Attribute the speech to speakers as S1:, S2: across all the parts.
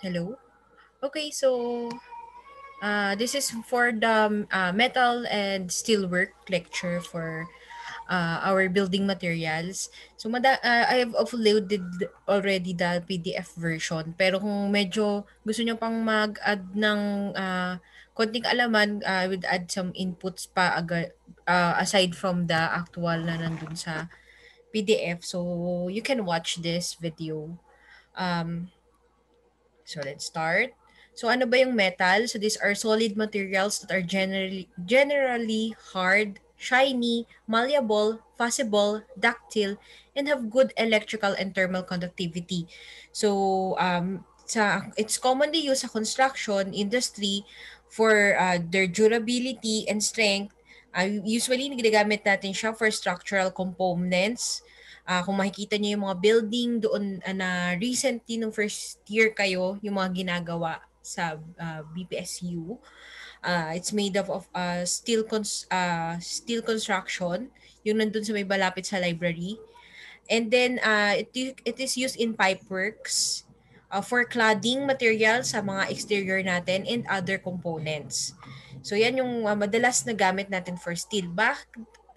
S1: Hello? Okay, so uh, this is for the um, uh, metal and steelwork lecture for uh, our building materials. So uh, I have uploaded already the PDF version. Pero kung medyo gusto nyo pang mag-add ng uh, konting alaman, uh, I would add some inputs pa aga- uh, aside from the actual na nandun sa PDF. So you can watch this video. Um, So let's start. So ano ba yung metal? So these are solid materials that are generally generally hard, shiny, malleable, fusible, ductile, and have good electrical and thermal conductivity. So um sa it's commonly used sa construction industry for uh, their durability and strength. Uh, usually, ginagamit natin siya for structural components, Uh, kung makikita niyo yung mga building doon uh, na recently nung first year kayo, yung mga ginagawa sa uh, ah, BPSU. Uh, it's made up of uh, steel, cons- uh, steel construction, yung nandun sa may balapit sa library. And then, uh, it, it is used in pipeworks uh, for cladding material sa mga exterior natin and other components. So, yan yung uh, madalas na gamit natin for steel. Bak-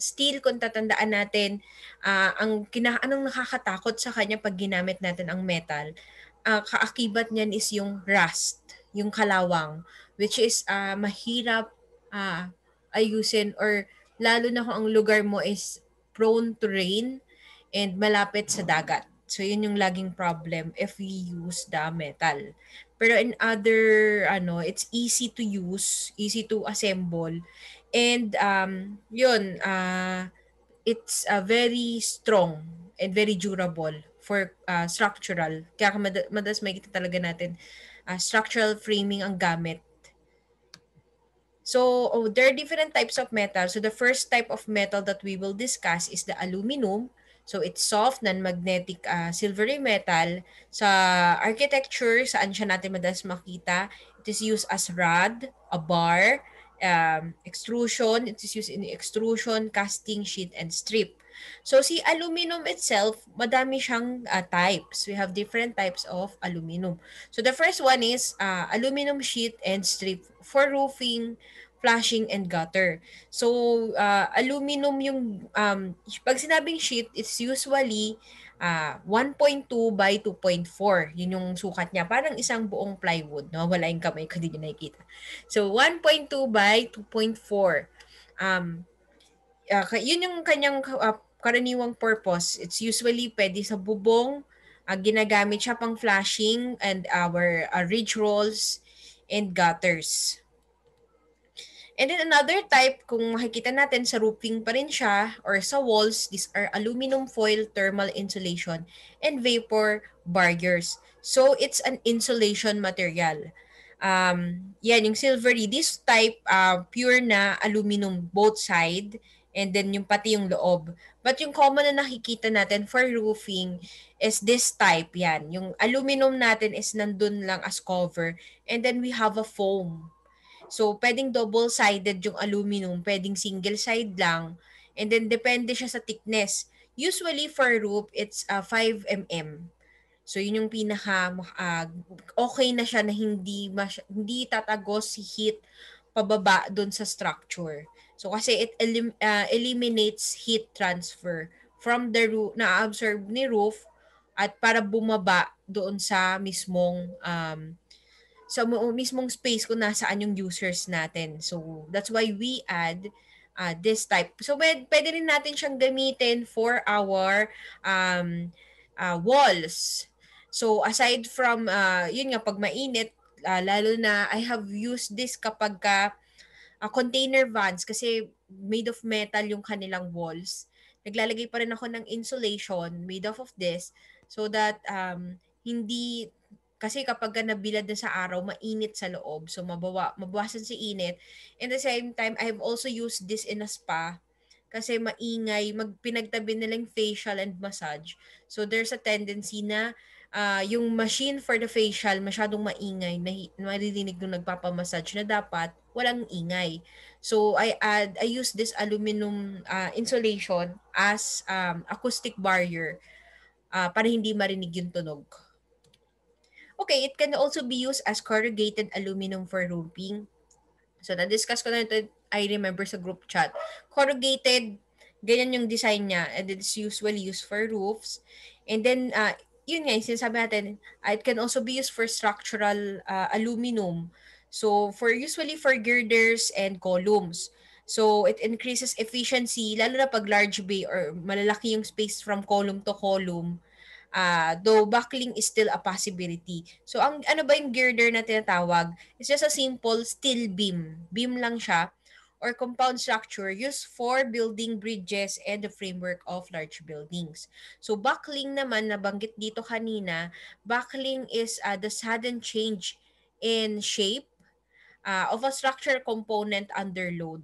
S1: still kung tatandaan natin uh, ang kina anong nakakatakot sa kanya pag ginamit natin ang metal, uh, kaakibat niyan is yung rust, yung kalawang which is uh, mahirap uh, ayusin or lalo na kung ang lugar mo is prone to rain and malapit sa dagat. So yun yung laging problem if we use the metal. Pero in other ano, it's easy to use, easy to assemble And um, yun, uh, it's uh, very strong and very durable for uh, structural. Kaya mad- madalas makikita talaga natin uh, structural framing ang gamit. So oh, there are different types of metal. So the first type of metal that we will discuss is the aluminum. So it's soft, non-magnetic uh, silvery metal. Sa architecture, saan siya natin madalas makita? It is used as rod, a bar, um, extrusion. It is used in extrusion, casting, sheet, and strip. So si aluminum itself, madami siyang uh, types. We have different types of aluminum. So the first one is uh, aluminum sheet and strip for roofing, flashing, and gutter. So uh, aluminum yung, um, pag sinabing sheet, it's usually uh, ah, 1.2 by 2.4. Yun yung sukat niya. Parang isang buong plywood. No? Wala yung kamay ko, hindi nakikita. So, 1.2 by 2.4. Um, uh, yun yung kanyang uh, karaniwang purpose. It's usually pwede sa bubong. Uh, ginagamit siya pang flashing and our uh, ridge rolls and gutters. And then another type, kung makikita natin sa roofing pa rin siya or sa walls, these are aluminum foil thermal insulation and vapor barriers. So it's an insulation material. Um, yan, yung silvery, this type, uh, pure na aluminum both side and then yung pati yung loob. But yung common na nakikita natin for roofing is this type, yan. Yung aluminum natin is nandun lang as cover and then we have a foam So, pwedeng double-sided yung aluminum, pwedeng single side lang. And then, depende siya sa thickness. Usually, for roof, it's uh, 5 mm. So, yun yung pinaka uh, okay na siya na hindi, mas- hindi tatagos si heat pababa doon sa structure. So, kasi it elim- uh, eliminates heat transfer from the roof, na-absorb ni roof at para bumaba doon sa mismong um, sa mismong space kung nasaan yung users natin. So, that's why we add uh, this type. So, pwede, pwede rin natin siyang gamitin for our um, uh, walls. So, aside from, uh, yun nga, pag mainit, uh, lalo na I have used this kapag ka, uh, container vans kasi made of metal yung kanilang walls. Naglalagay pa rin ako ng insulation made off of this so that um, hindi kasi kapag nabilad na sa araw, mainit sa loob. So mabawa, mabawasan si init. In the same time, I have also used this in a spa kasi maingay, magpinagtabi nilang facial and massage. So there's a tendency na uh, yung machine for the facial masyadong maingay, na maririnig nung nagpapamassage na dapat walang ingay. So I add I use this aluminum uh, insulation as um, acoustic barrier uh, para hindi marinig yung tunog. Okay, it can also be used as corrugated aluminum for roofing. So, na-discuss ko na ito, I remember sa group chat. Corrugated, ganyan yung design niya. And it's usually used for roofs. And then, uh, yun nga, yung sinasabi natin, uh, it can also be used for structural uh, aluminum. So, for usually for girders and columns. So, it increases efficiency, lalo na pag large bay or malalaki yung space from column to column Uh, though backlink is still a possibility. So ang ano ba yung girder na tinatawag? It's just a simple steel beam. Beam lang siya or compound structure used for building bridges and the framework of large buildings. So buckling naman, nabanggit dito kanina, buckling is uh, the sudden change in shape uh, of a structural component under load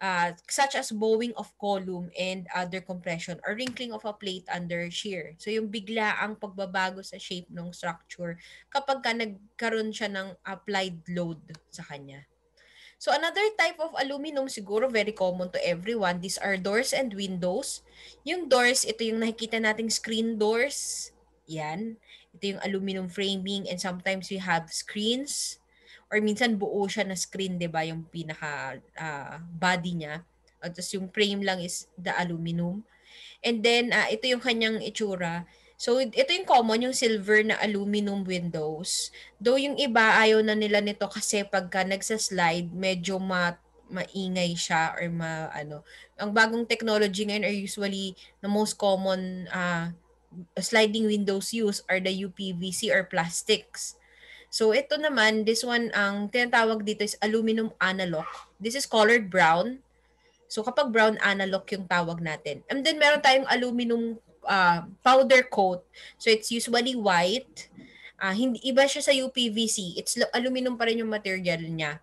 S1: uh, such as bowing of column and other compression or wrinkling of a plate under shear. So yung bigla ang pagbabago sa shape ng structure kapag ka nagkaroon siya ng applied load sa kanya. So another type of aluminum siguro very common to everyone, these are doors and windows. Yung doors, ito yung nakikita nating screen doors. Yan. Ito yung aluminum framing and sometimes we have screens or minsan buo siya na screen, 'di ba, yung pinaka uh, body niya. At tapos yung frame lang is the aluminum. And then uh, ito yung kanyang itsura. So ito yung common yung silver na aluminum windows. Though yung iba ayaw na nila nito kasi pagka nagsa-slide medyo ma maingay siya or ma ano. Ang bagong technology ngayon are usually the most common uh, sliding windows use are the UPVC or plastics. So ito naman, this one ang tinatawag dito is aluminum analog. This is colored brown. So kapag brown analog yung tawag natin. And then meron tayong aluminum uh, powder coat. So it's usually white. Uh, hindi iba siya sa UPVC. It's aluminum pa rin yung material niya.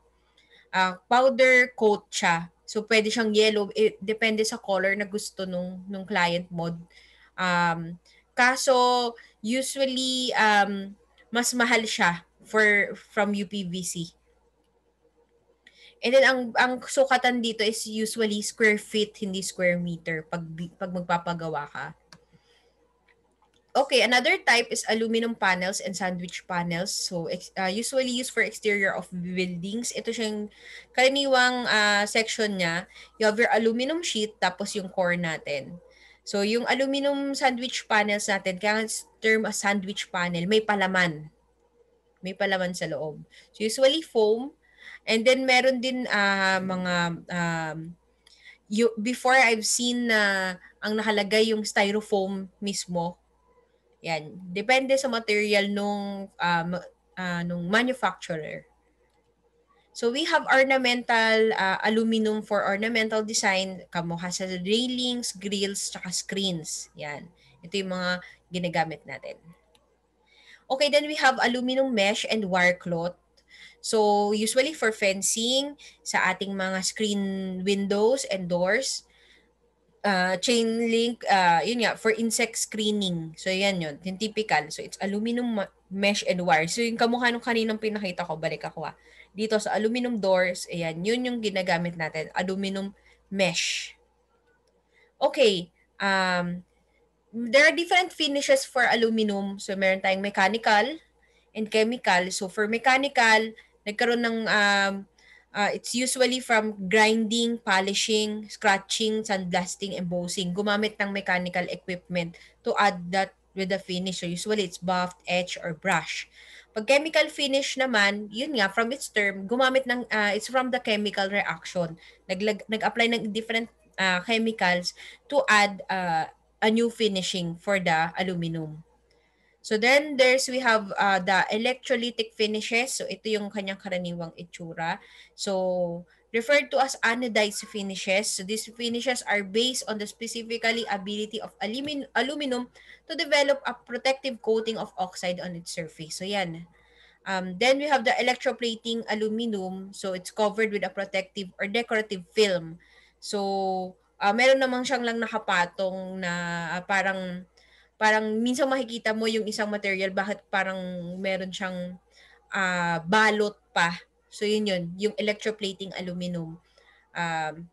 S1: Uh, powder coat siya. So pwede siyang yellow, it eh, depende sa color na gusto nung nung client mo. Um, kaso usually um, mas mahal siya for from UPVC. And then ang ang sukatan dito is usually square feet hindi square meter pag pag magpapagawa ka. Okay, another type is aluminum panels and sandwich panels. So uh, usually used for exterior of buildings. Ito yung karaniwang uh, section niya. You have your aluminum sheet tapos yung core natin. So yung aluminum sandwich panels natin, kaya term a sandwich panel, may palaman. May palaman sa loob. So usually foam. And then meron din uh, mga um, you, before I've seen na uh, ang nakalagay yung styrofoam mismo. Yan, depende sa material nung um, uh, nung manufacturer. So we have ornamental uh, aluminum for ornamental design, kamukha sa railings, grills, tsaka screens. Yan. Ito yung mga ginagamit natin. Okay, then we have aluminum mesh and wire cloth. So, usually for fencing, sa ating mga screen windows and doors, uh, chain link, uh, yun nga, for insect screening. So, yan yun. Yung typical. So, it's aluminum mesh and wire. So, yung kamukha nung kaninang pinakita ko, balik ako ha. Ah. Dito sa aluminum doors, ayan, yun yung ginagamit natin. Aluminum mesh. Okay. Um, there are different finishes for aluminum. So, meron tayong mechanical and chemical. So, for mechanical, nagkaroon ng, um, uh, it's usually from grinding, polishing, scratching, sandblasting, embossing. Gumamit ng mechanical equipment to add that with the finish. So, usually it's buffed, etch, or brush. Pag chemical finish naman, yun nga, from its term, gumamit ng, uh, it's from the chemical reaction. nag-apply ng different uh, chemicals to add uh, a new finishing for the aluminum. So then there's we have uh, the electrolytic finishes. So ito yung kanyang karaniwang itsura. So referred to as anodized finishes. So these finishes are based on the specifically ability of alumin aluminum to develop a protective coating of oxide on its surface. So yan. Um, then we have the electroplating aluminum. So it's covered with a protective or decorative film. So uh, meron namang siyang lang nakapatong na uh, parang parang minsan makikita mo yung isang material bakit parang meron siyang uh, balot pa. So yun yun, yung electroplating aluminum. Um,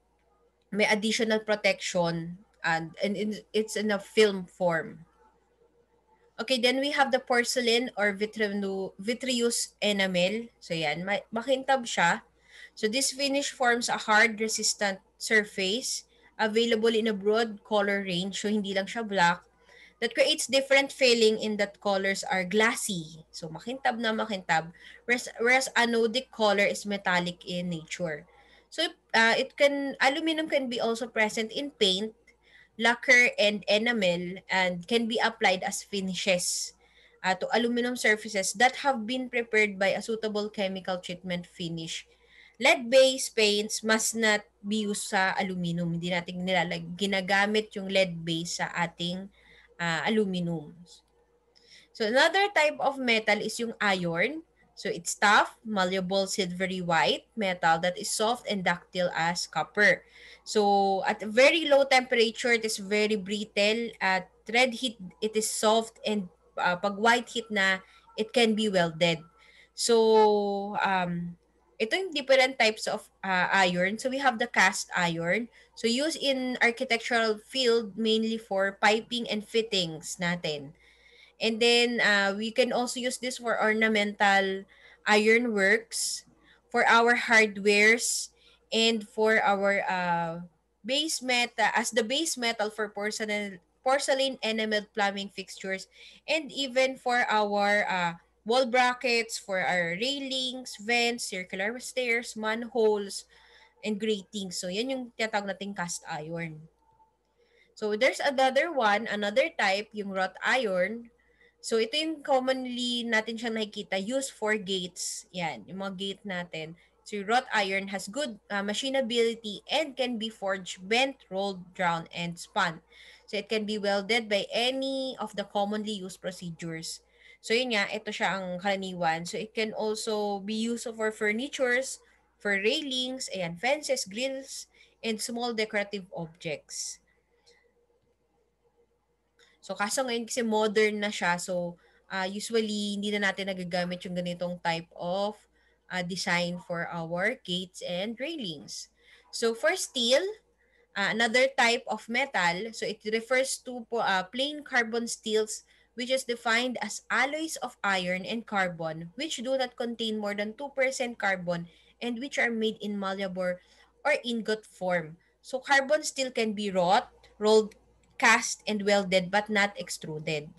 S1: may additional protection and, and it's in a film form. Okay, then we have the porcelain or vitreous enamel. So yan, makintab siya. So this finish forms a hard resistant surface available in a broad color range, so hindi lang siya black, that creates different feeling in that colors are glassy. So makintab na makintab, whereas, whereas anodic color is metallic in nature. So uh, it can aluminum can be also present in paint, lacquer and enamel and can be applied as finishes uh, to aluminum surfaces that have been prepared by a suitable chemical treatment finish lead-based paints must not be used sa aluminum. Hindi natin nilalag ginagamit yung lead based sa ating uh, aluminum. So another type of metal is yung iron. So it's tough, malleable, silvery white metal that is soft and ductile as copper. So at very low temperature, it is very brittle. At red heat, it is soft and uh, pag white heat na, it can be welded. So um, Ito yung different types of uh, iron. So we have the cast iron. So used in architectural field mainly for piping and fittings natin. And then uh, we can also use this for ornamental iron works, for our hardwares, and for our uh, base metal as the base metal for porcelain porcelain enamel plumbing fixtures and even for our uh, wall brackets for our railings, vents, circular stairs, manholes, and grating. So, yan yung tinatawag nating cast iron. So, there's another one, another type, yung wrought iron. So, ito yung commonly natin siyang nakikita, used for gates. Yan, yung mga gate natin. So, wrought iron has good uh, machinability and can be forged, bent, rolled, drawn, and spun. So, it can be welded by any of the commonly used procedures. So yun nga, ito siya ang karaniwan. So it can also be used for furnitures, for railings, ayan, fences, grills, and small decorative objects. So kaso ngayon kasi modern na siya, so uh, usually hindi na natin nagagamit yung ganitong type of uh, design for our gates and railings. So for steel, uh, another type of metal, so it refers to uh, plain carbon steels which is defined as alloys of iron and carbon which do not contain more than 2% carbon and which are made in malleable or ingot form. So carbon steel can be wrought, rolled, cast, and welded but not extruded.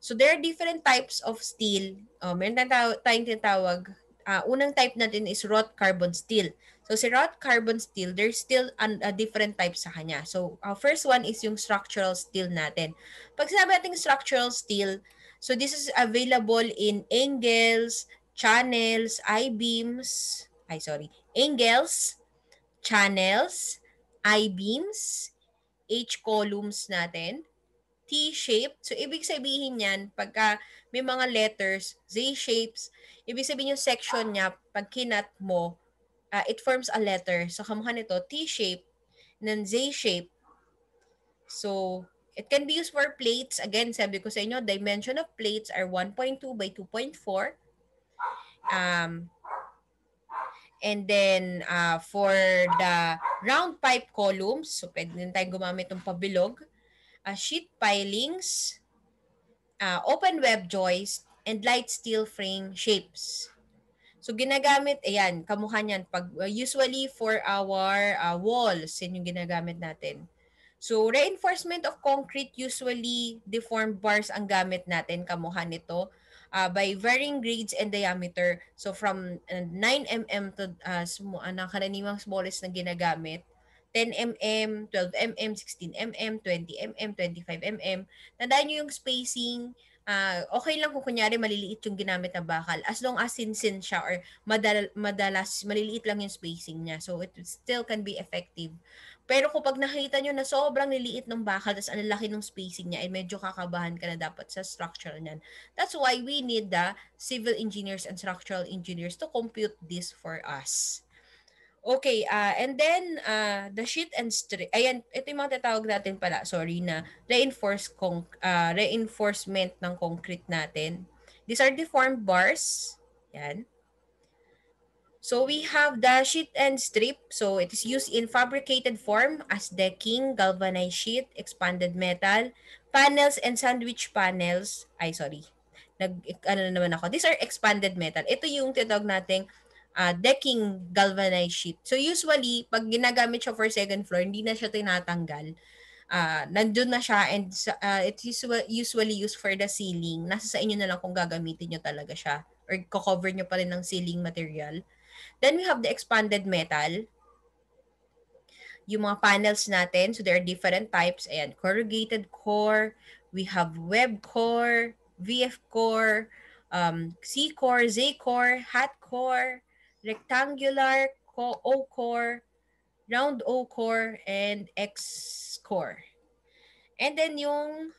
S1: So there are different types of steel. Uh, meron tayong tinatawag uh, unang type natin is wrought carbon steel. So si wrought carbon steel, there's still an, a different type sa kanya. So uh, first one is yung structural steel natin. Pag sinabi natin structural steel, so this is available in angles, channels, I-beams, ay sorry, angles, channels, I-beams, H columns natin, T-shape. So ibig sabihin niyan, pagka may mga letters, Z-shapes. Ibig sabihin yung section niya, pag kinat mo, uh, it forms a letter. So, kamukha nito, T-shape, ng Z-shape. So, it can be used for plates. Again, sabi ko sa inyo, dimension of plates are 1.2 by 2.4. Um, and then, uh, for the round pipe columns, so pwede din tayong gumamit ng pabilog. Uh, sheet pilings, uh, open web joist, and light steel frame shapes. So ginagamit, ayan, kamukha niyan. Pag, uh, usually for our uh, walls, yun yung ginagamit natin. So reinforcement of concrete, usually deformed bars ang gamit natin, kamukha nito, uh, by varying grades and diameter. So from uh, 9 mm to uh, sm- uh, karaniwang smallest na ginagamit, 10mm, 12mm, 16mm, 20mm, 25mm. Tandaan nyo yung spacing. Uh, okay lang kung kunyari maliliit yung ginamit na bakal as long as sinsin siya or madal- madalas maliliit lang yung spacing niya. So it still can be effective. Pero kung pag nakita nyo na sobrang niliit ng bakal tapos ang laki ng spacing niya ay medyo kakabahan ka na dapat sa structural niyan. That's why we need the civil engineers and structural engineers to compute this for us. Okay, uh, and then uh, the sheet and string. Ayan, ito yung mga tatawag natin pala, sorry, na reinforce con- uh, reinforcement ng concrete natin. These are deformed bars. Yan. So we have the sheet and strip. So it is used in fabricated form as decking, galvanized sheet, expanded metal, panels, and sandwich panels. Ay, sorry. Nag, ano naman ako. These are expanded metal. Ito yung tinatawag nating uh, decking galvanized sheet. So usually, pag ginagamit siya for second floor, hindi na siya tinatanggal. Uh, nandun na siya and uh, it's usually used for the ceiling. Nasa sa inyo na lang kung gagamitin nyo talaga siya or cover nyo pa rin ng ceiling material. Then we have the expanded metal. Yung mga panels natin, so there are different types. Ayan, corrugated core, we have web core, VF core, um, C core, Z core, hat core, rectangular, O-core, round O-core, and X-core. And then yung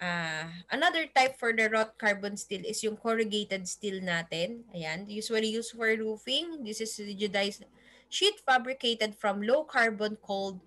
S1: uh, another type for the wrought carbon steel is yung corrugated steel natin. Ayan, usually used for roofing. This is rigidized sheet fabricated from low carbon cold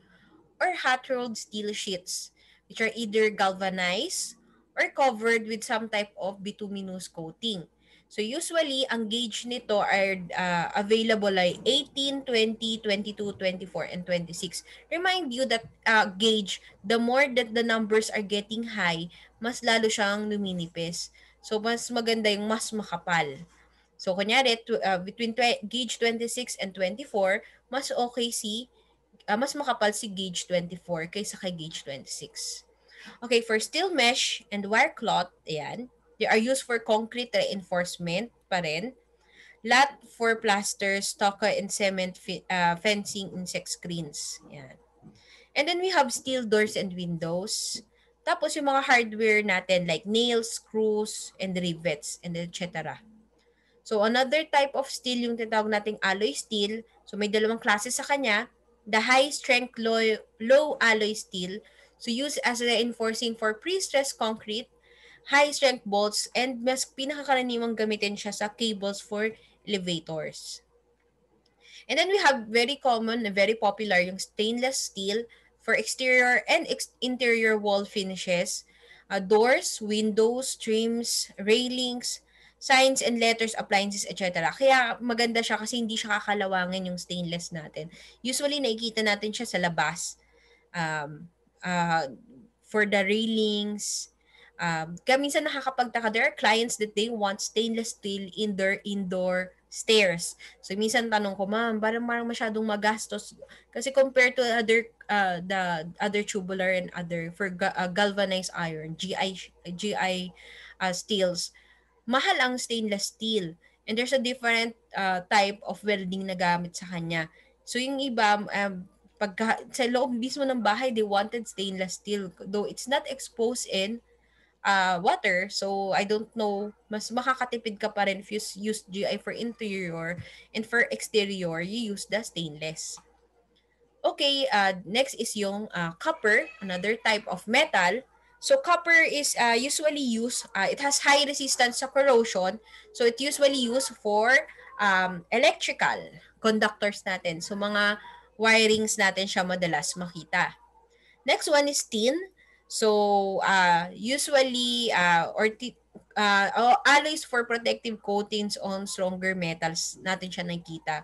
S1: or hot rolled steel sheets, which are either galvanized or covered with some type of bituminous coating. So usually, ang gauge nito are uh, available ay 18, 20, 22, 24, and 26. Remind you that uh, gauge, the more that the numbers are getting high, mas lalo siyang luminipis. So mas maganda yung mas makapal. So kunyari, uh, between tw- gauge 26 and 24, mas okay si, uh, mas makapal si gauge 24 kaysa kay gauge 26. Okay, for steel mesh and wire cloth, ayan, They are used for concrete reinforcement pa rin. Lot for plaster, stucco, and cement uh, fencing insect screens. Yan. And then we have steel doors and windows. Tapos yung mga hardware natin like nails, screws, and rivets, and etc. So another type of steel yung tinatawag nating alloy steel. So may dalawang klase sa kanya. The high strength low, low alloy steel. So used as reinforcing for pre-stressed concrete high-strength bolts and mas pinakakaraniwang gamitin siya sa cables for elevators. And then we have very common very popular yung stainless steel for exterior and ex- interior wall finishes, uh, doors, windows, trims, railings, signs and letters, appliances, etc. Kaya maganda siya kasi hindi siya kakalawangin yung stainless natin. Usually nakikita natin siya sa labas um, uh, for the railings, um, kaya minsan nakakapagtaka, there are clients that they want stainless steel in their indoor stairs. So minsan tanong ko, ma'am, parang parang masyadong magastos kasi compared to other uh, the other tubular and other for ga- uh, galvanized iron, GI GI uh, steels, mahal ang stainless steel. And there's a different uh, type of welding na gamit sa kanya. So yung iba um, pagka, sa loob mismo ng bahay, they wanted stainless steel though it's not exposed in uh, water. So, I don't know, mas makakatipid ka pa rin if you use GI for interior and for exterior, you use the stainless. Okay, uh, next is yung uh, copper, another type of metal. So copper is uh, usually used, uh, it has high resistance to corrosion. So it usually used for um, electrical conductors natin. So mga wirings natin siya madalas makita. Next one is tin. So, uh, usually, uh, or t- uh, ah, oh, alloys for protective coatings on stronger metals, natin siya nakita.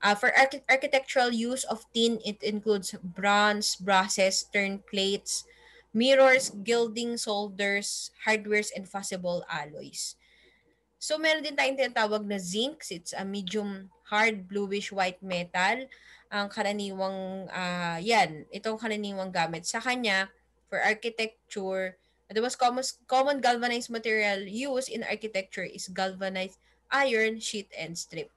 S1: Uh, for arch- architectural use of tin, it includes bronze, brasses, turn plates, mirrors, gilding, solders, hardwares, and fusible alloys. So, meron din tayong tinatawag na zinc. It's a medium hard bluish white metal. Ang karaniwang, uh, yan, itong karaniwang gamit sa kanya for architecture, the most common, common galvanized material used in architecture is galvanized iron, sheet, and strip.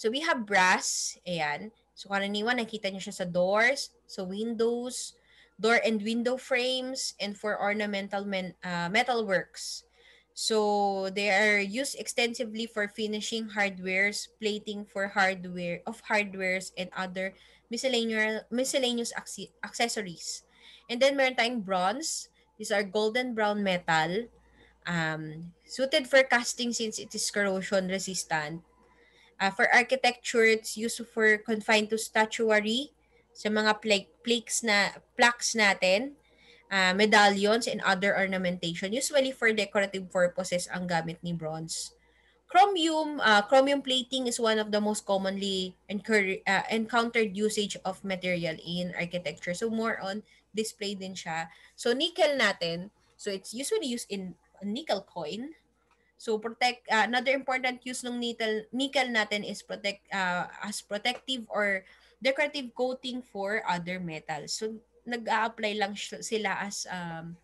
S1: So we have brass, ayan. So karaniwan, nakita nyo siya sa doors, so windows, door and window frames, and for ornamental men, uh, metal works. So they are used extensively for finishing hardwares, plating for hardware of hardwares and other miscellaneous miscellaneous accessories. And then meron tayong bronze. These are golden brown metal. Um, suited for casting since it is corrosion resistant. Uh, for architecture, it's used for confined to statuary sa mga plaques na plaques natin, uh, medallions and other ornamentation. Usually for decorative purposes ang gamit ni bronze. Chromium, uh, chromium plating is one of the most commonly encur- uh, encountered usage of material in architecture. So more on display din siya. So, nickel natin. So, it's usually used in nickel coin. So, protect uh, another important use ng nickel, nickel natin is protect uh, as protective or decorative coating for other metals. So, nag-a-apply lang sila as um,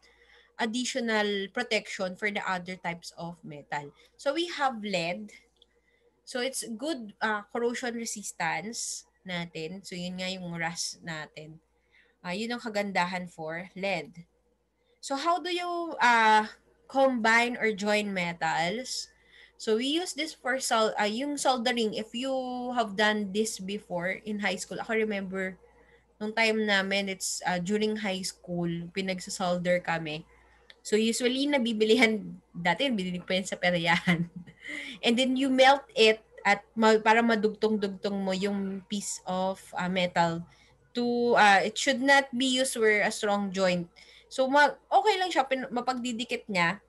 S1: additional protection for the other types of metal. So, we have lead. So, it's good uh, corrosion resistance natin. So, yun nga yung rust natin. Uh, yun ang kagandahan for lead. So how do you uh, combine or join metals? So we use this for sol uh, yung soldering. If you have done this before in high school, ako remember nung time namin, it's uh, during high school, pinagsasolder kami. So usually nabibilihan dati, binili ko yan sa peryahan. And then you melt it at ma- para madugtong-dugtong mo yung piece of uh, metal to uh, it should not be used where a strong joint. So mag okay lang siya pin- mapagdidikit niya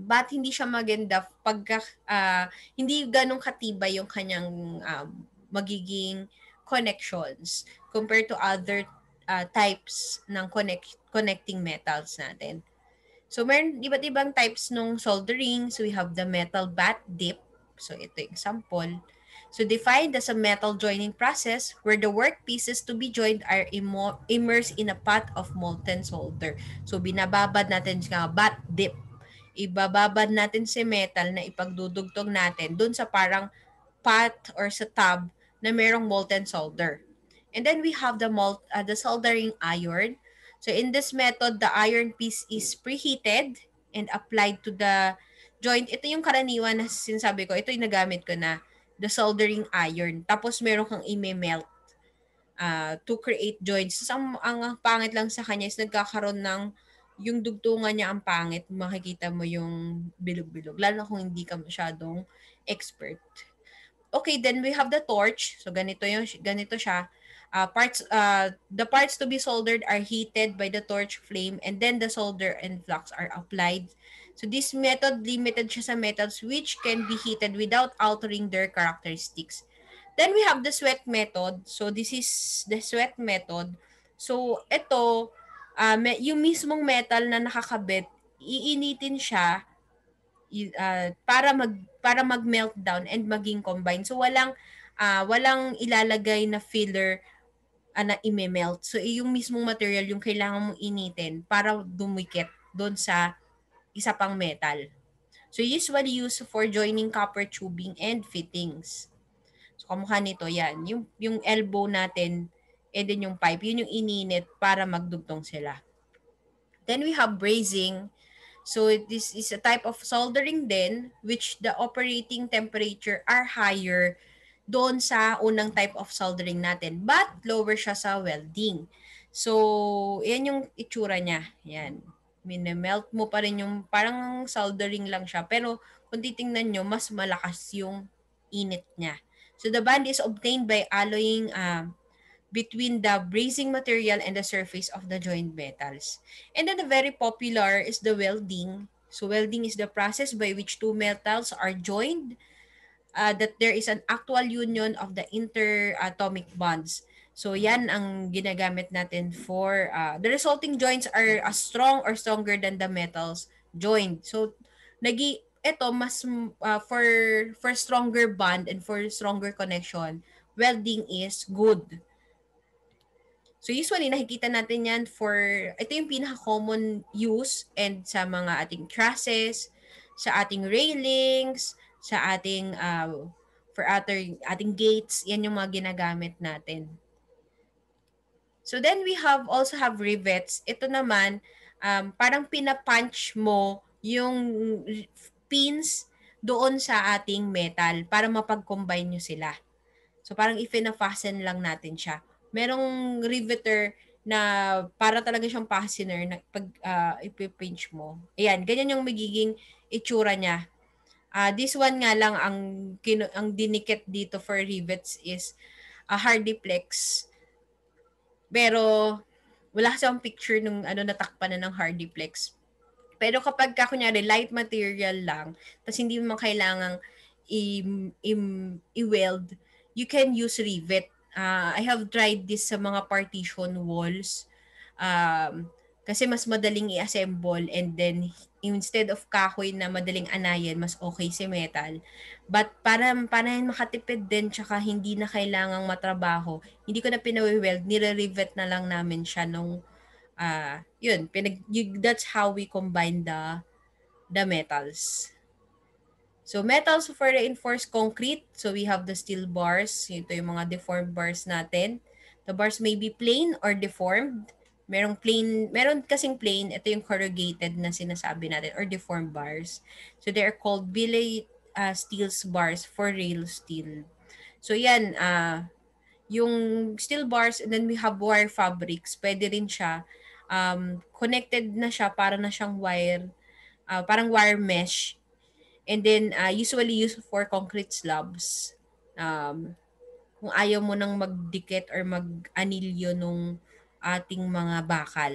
S1: but hindi siya maganda pag uh, ah, hindi ganun katibay yung kanyang um, magiging connections compared to other uh, types ng connect connecting metals natin. So meron iba't ibang types ng soldering. So we have the metal bat dip. So ito example. So defined as a metal joining process where the work pieces to be joined are immersed in a pot of molten solder. So binababad natin siya, bat dip. Ibababad natin si metal na ipagdudugtog natin dun sa parang pot or sa tub na merong molten solder. And then we have the malt, uh, the soldering iron. So in this method, the iron piece is preheated and applied to the joint. Ito yung karaniwan na sinasabi ko, ito yung nagamit ko na the soldering iron. Tapos meron kang i-melt uh, ah, to create joints. So, ang, ang pangit lang sa kanya is nagkakaroon ng yung dugtungan niya ang pangit, makikita mo yung bilog-bilog. Lalo kung hindi ka masyadong expert. Okay, then we have the torch. So ganito yung ganito siya. Uh, parts uh, the parts to be soldered are heated by the torch flame and then the solder and flux are applied So this method, limited siya sa methods which can be heated without altering their characteristics. Then we have the sweat method. So this is the sweat method. So ito, uh, ah, yung mismong metal na nakakabit, iinitin siya uh, para mag para mag-melt down and maging combine. So walang uh, walang ilalagay na filler uh, na ime-melt. So yung mismong material yung kailangan mong initin para dumikit doon sa isa pang metal. So usually used for joining copper tubing and fittings. So kamukha nito yan. Yung, yung elbow natin and eh, then yung pipe, yun yung ininit para magdugtong sila. Then we have brazing. So this is a type of soldering then which the operating temperature are higher doon sa unang type of soldering natin but lower siya sa welding. So, yan yung itsura niya. Yan minemelt mo pa rin yung parang soldering lang siya. Pero kung titingnan nyo, mas malakas yung init niya. So the band is obtained by alloying uh, between the brazing material and the surface of the joint metals. And then the very popular is the welding. So welding is the process by which two metals are joined, uh, that there is an actual union of the interatomic bonds. So yan ang ginagamit natin for uh, the resulting joints are as ah, strong or stronger than the metals joined. So nagi ito mas uh, for for stronger bond and for stronger connection, welding is good. So usually nakikita natin yan for ito yung pinaka common use and sa mga ating trusses, sa ating railings, sa ating uh, for other ating gates, yan yung mga ginagamit natin. So then we have also have rivets. Ito naman, um, parang pinapunch mo yung pins doon sa ating metal para mapag-combine nyo sila. So parang ifina-fasten lang natin siya. Merong riveter na para talaga siyang fastener na pag uh, ipipinch mo. Ayan, ganyan yung magiging itsura niya. Uh, this one nga lang ang kinu- ang dinikit dito for rivets is a hardiplex pero wala siyang picture nung ano natakpan na ng hardiplex. Pero kapag ka, kunyari, light material lang, tapos hindi mo kailangang i- i- i-weld, you can use rivet. Uh, I have tried this sa mga partition walls. Um, kasi mas madaling i-assemble and then instead of kahoy na madaling anayan, mas okay si metal. But para, para yan makatipid din tsaka hindi na kailangang matrabaho, hindi ko na pinawi-weld, nire-rivet na lang namin siya nung uh, yun, pinag, that's how we combine the the metals. So metals for reinforced concrete. So we have the steel bars. Ito yung mga deformed bars natin. The bars may be plain or deformed merong plain, meron kasing plain, ito yung corrugated na sinasabi natin or deformed bars. So they are called billet uh, steel bars for rail steel. So yan, uh, yung steel bars and then we have wire fabrics. Pwede rin siya. Um, connected na siya para na siyang wire, uh, parang wire mesh. And then uh, usually used for concrete slabs. Um, kung ayaw mo nang magdikit or mag-anilyo nung ating mga bakal.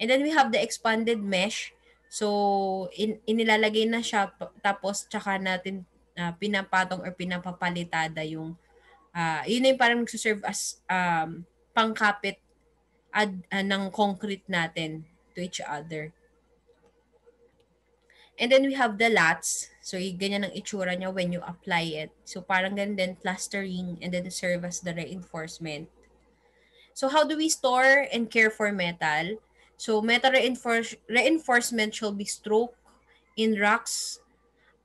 S1: And then we have the expanded mesh. So, in, inilalagay na siya tapos tsaka natin uh, pinapatong or pinapapalitada yung uh, yun na yung parang nagsiserve as um, pangkapit ad, uh, ng concrete natin to each other. And then we have the lats. So, ganyan ang itsura niya when you apply it. So, parang ganun din, plastering and then serve as the reinforcement. So how do we store and care for metal? So metal reinforce, reinforcement shall be struck in rocks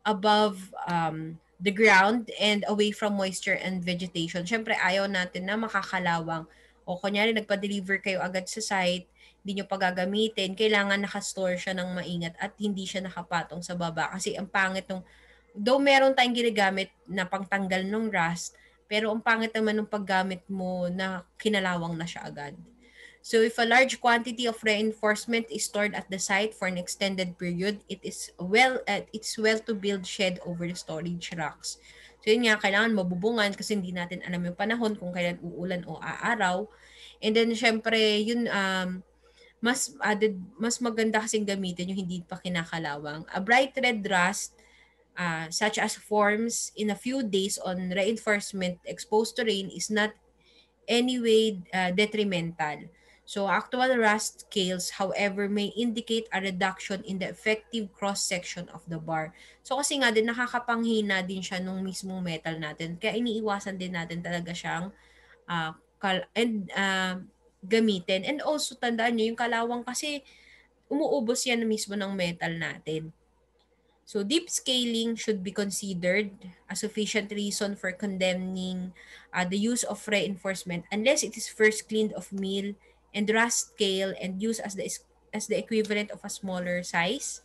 S1: above um, the ground and away from moisture and vegetation. Siyempre, ayaw natin na makakalawang. O kunyari, nagpa-deliver kayo agad sa site, hindi nyo pagagamitin, kailangan nakastore siya ng maingat at hindi siya nakapatong sa baba. Kasi ang pangit nung, though meron tayong ginagamit na pangtanggal ng rust, pero ang pangit naman ng paggamit mo na kinalawang na siya agad. So if a large quantity of reinforcement is stored at the site for an extended period, it is well at eh, it's well to build shed over the storage racks. So yun nga, kailangan mabubungan kasi hindi natin alam yung panahon kung kailan uulan o aaraw. And then syempre, yun um, mas added, mas maganda kasing gamitin yung hindi pa kinakalawang. A bright red rust uh, such as forms in a few days on reinforcement exposed to rain is not anyway uh, detrimental. So actual rust scales, however, may indicate a reduction in the effective cross-section of the bar. So kasi nga din, nakakapanghina din siya nung mismo metal natin. Kaya iniiwasan din natin talaga siyang uh, and uh, gamitin. And also, tandaan nyo, yung kalawang kasi umuubos yan mismo ng metal natin. So deep scaling should be considered a sufficient reason for condemning uh, the use of reinforcement unless it is first cleaned of meal and rust scale and used as the as the equivalent of a smaller size.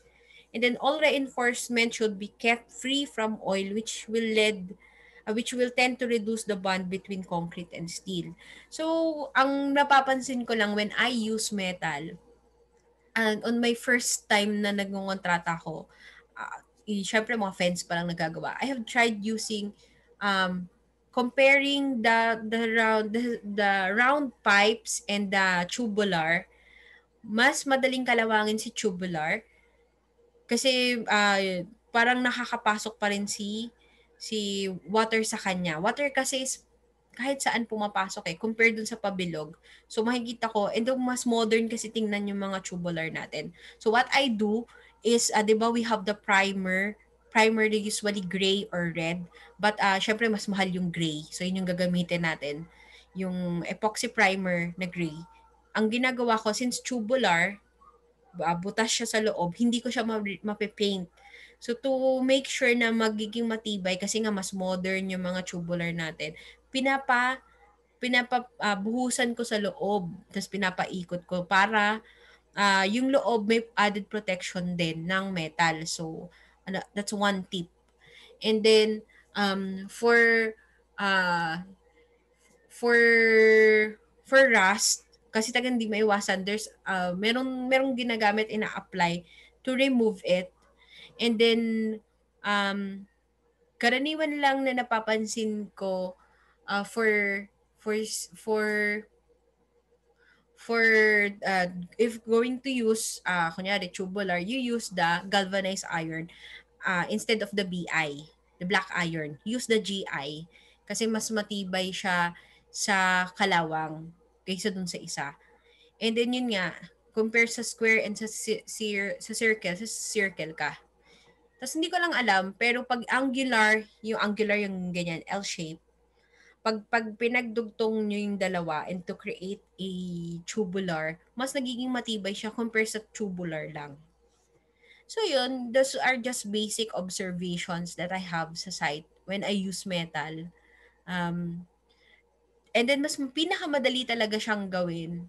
S1: And then all reinforcement should be kept free from oil which will lead uh, which will tend to reduce the bond between concrete and steel. So, ang napapansin ko lang when I use metal and on my first time na nagkongontrata ako, syempre mga fence pa lang nagagawa. I have tried using um, comparing the the round the, the round pipes and the tubular. Mas madaling kalawangin si tubular kasi uh, parang nakakapasok pa rin si si water sa kanya. Water kasi is kahit saan pumapasok eh, compared dun sa pabilog. So, makikita ko, and mas modern kasi tingnan yung mga tubular natin. So, what I do is, uh, di ba, we have the primer. Primer usually gray or red. But uh, syempre, mas mahal yung gray. So, yun yung gagamitin natin. Yung epoxy primer na gray. Ang ginagawa ko, since tubular, uh, butas siya sa loob, hindi ko siya ma- paint So, to make sure na magiging matibay, kasi nga mas modern yung mga tubular natin, pinapa pinapa, uh, ko sa loob, tapos pinapaikot ko para uh, yung loob may added protection din ng metal. So, ano, that's one tip. And then, um, for, uh, for, for rust, kasi taga hindi maiwasan, there's, uh, merong, merong ginagamit, ina-apply to remove it. And then, um, karaniwan lang na napapansin ko uh, for, for, for for uh, if going to use uh, kunyari tubular, you use the galvanized iron uh, instead of the BI, the black iron. Use the GI kasi mas matibay siya sa kalawang kaysa dun sa isa. And then yun nga, compare sa square and sa cir- cir- sa circle, sa circle ka. Tapos hindi ko lang alam, pero pag angular, yung angular yung ganyan, L shape, pag, pag pinagdugtong nyo yung dalawa and to create a tubular, mas nagiging matibay siya compare sa tubular lang. So yun, those are just basic observations that I have sa site when I use metal. Um, and then mas pinakamadali talaga siyang gawin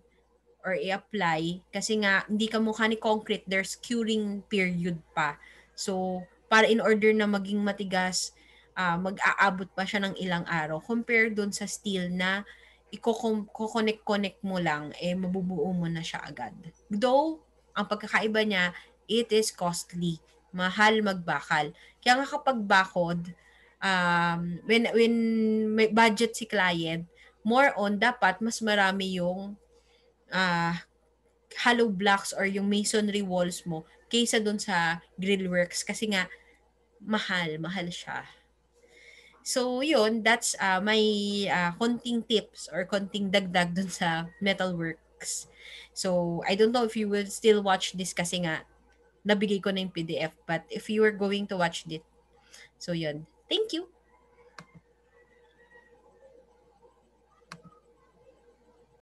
S1: or i-apply kasi nga hindi ka mukha ni concrete, there's curing period pa. So para in order na maging matigas, uh, mag-aabot pa siya ng ilang araw compared doon sa steel na i-connect-connect mo lang, eh mabubuo mo na siya agad. Though, ang pagkakaiba niya, it is costly. Mahal magbakal. Kaya nga kapag bakod, um, when, when may budget si client, more on dapat mas marami yung uh, hollow blocks or yung masonry walls mo kaysa doon sa grill works kasi nga mahal, mahal siya. So, yun, that's uh, ah, my uh, ah, konting tips or konting dagdag dun sa Metalworks. So, I don't know if you will still watch this kasi nga, nabigay ko na yung PDF. But if you are going to watch it, so yun. Thank you!